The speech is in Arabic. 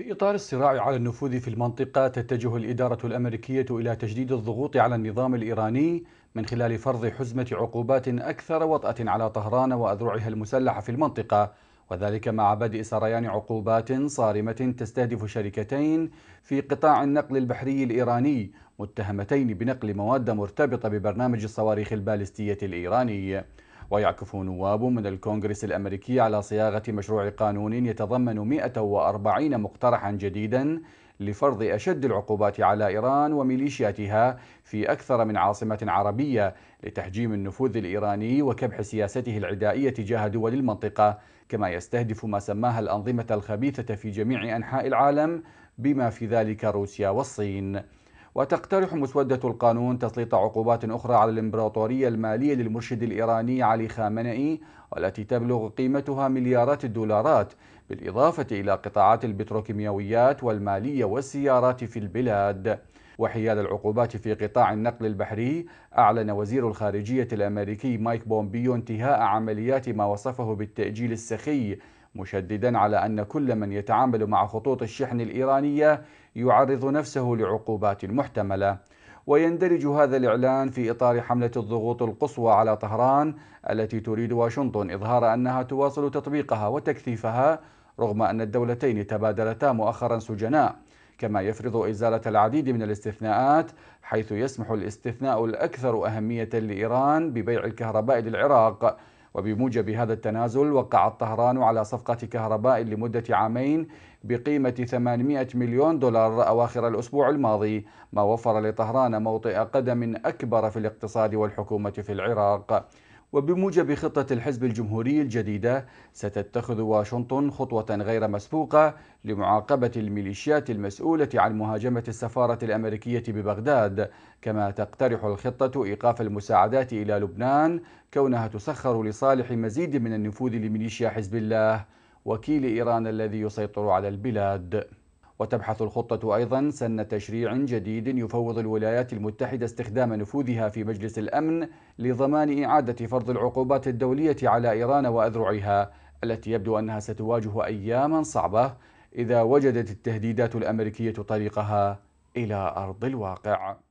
في إطار الصراع على النفوذ في المنطقة تتجه الإدارة الأمريكية إلى تجديد الضغوط على النظام الإيراني من خلال فرض حزمة عقوبات أكثر وطأة على طهران وأذرعها المسلحة في المنطقة وذلك مع بدء سريان عقوبات صارمة تستهدف شركتين في قطاع النقل البحري الإيراني متهمتين بنقل مواد مرتبطة ببرنامج الصواريخ البالستية الإيراني ويعكف نواب من الكونغرس الأمريكي على صياغة مشروع قانون يتضمن 140 مقترحا جديدا لفرض أشد العقوبات على إيران وميليشياتها في أكثر من عاصمة عربية لتحجيم النفوذ الإيراني وكبح سياسته العدائية تجاه دول المنطقة كما يستهدف ما سماها الأنظمة الخبيثة في جميع أنحاء العالم بما في ذلك روسيا والصين وتقترح مسودة القانون تسليط عقوبات أخرى على الإمبراطورية المالية للمرشد الإيراني علي خامنئي والتي تبلغ قيمتها مليارات الدولارات بالإضافة إلى قطاعات البتروكيماويات والمالية والسيارات في البلاد وحيال العقوبات في قطاع النقل البحري أعلن وزير الخارجية الأمريكي مايك بومبيو انتهاء عمليات ما وصفه بالتأجيل السخي مشددا على أن كل من يتعامل مع خطوط الشحن الإيرانية يعرض نفسه لعقوبات محتمله ويندرج هذا الإعلان في إطار حملة الضغوط القصوى على طهران التي تريد واشنطن إظهار أنها تواصل تطبيقها وتكثيفها رغم أن الدولتين تبادلتا مؤخرا سجناء كما يفرض إزالة العديد من الاستثناءات حيث يسمح الاستثناء الأكثر أهمية لإيران ببيع الكهرباء للعراق وبموجب هذا التنازل وقعت طهران على صفقة كهرباء لمدة عامين بقيمة 800 مليون دولار أواخر الأسبوع الماضي ما وفر لطهران موطئ قدم أكبر في الاقتصاد والحكومة في العراق وبموجب خطة الحزب الجمهوري الجديدة ستتخذ واشنطن خطوة غير مسبوقة لمعاقبة الميليشيات المسؤولة عن مهاجمة السفارة الأمريكية ببغداد كما تقترح الخطة إيقاف المساعدات إلى لبنان كونها تسخر لصالح مزيد من النفوذ لميليشيا حزب الله وكيل إيران الذي يسيطر على البلاد وتبحث الخطة أيضا سن تشريع جديد يفوض الولايات المتحدة استخدام نفوذها في مجلس الأمن لضمان إعادة فرض العقوبات الدولية على إيران وأذرعها التي يبدو أنها ستواجه أياما صعبة إذا وجدت التهديدات الأمريكية طريقها إلى أرض الواقع